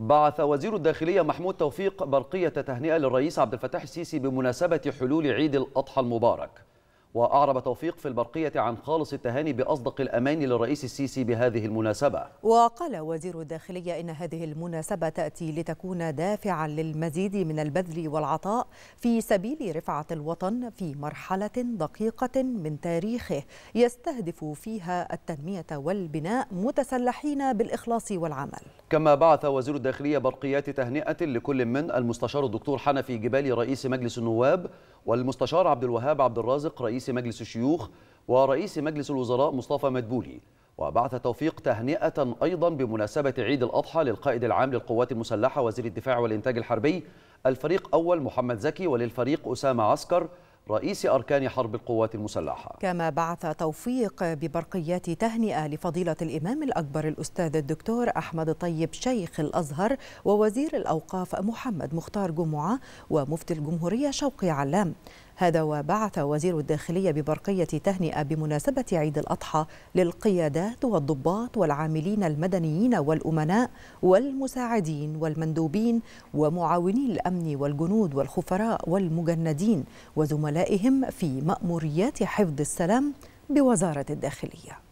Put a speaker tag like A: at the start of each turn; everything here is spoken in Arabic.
A: بعث وزير الداخلية محمود توفيق برقية تهنئة للرئيس عبد الفتاح السيسي بمناسبة حلول عيد الأضحى المبارك وأعرب توفيق في البرقية عن خالص التهاني بأصدق الأمان للرئيس السيسي بهذه المناسبة
B: وقال وزير الداخلية إن هذه المناسبة تأتي لتكون دافعا للمزيد من البذل والعطاء في سبيل رفعة الوطن في مرحلة دقيقة من تاريخه يستهدف فيها التنمية والبناء متسلحين بالإخلاص والعمل
A: كما بعث وزير الداخلية برقيات تهنئة لكل من المستشار الدكتور حنفي جبالي رئيس مجلس النواب والمستشار عبد الوهاب عبد الرازق رئيس مجلس الشيوخ ورئيس مجلس الوزراء مصطفى مدبولي وبعث توفيق تهنئة أيضا بمناسبة عيد الأضحى للقائد العام للقوات المسلحة وزير الدفاع والإنتاج الحربي الفريق أول محمد زكي وللفريق أسامة عسكر رئيس أركان حرب القوات المسلحة
B: كما بعث توفيق ببرقيات تهنئة لفضيلة الإمام الأكبر الأستاذ الدكتور أحمد طيب شيخ الأزهر ووزير الأوقاف محمد مختار جمعة ومفتي الجمهورية شوقي علام هذا وبعث وزير الداخلية ببرقية تهنئة بمناسبة عيد الأضحى للقيادات والضباط والعاملين المدنيين والأمناء والمساعدين والمندوبين ومعاوني الأمن والجنود والخفراء والمجندين وزملائهم في مأموريات حفظ السلام بوزارة الداخلية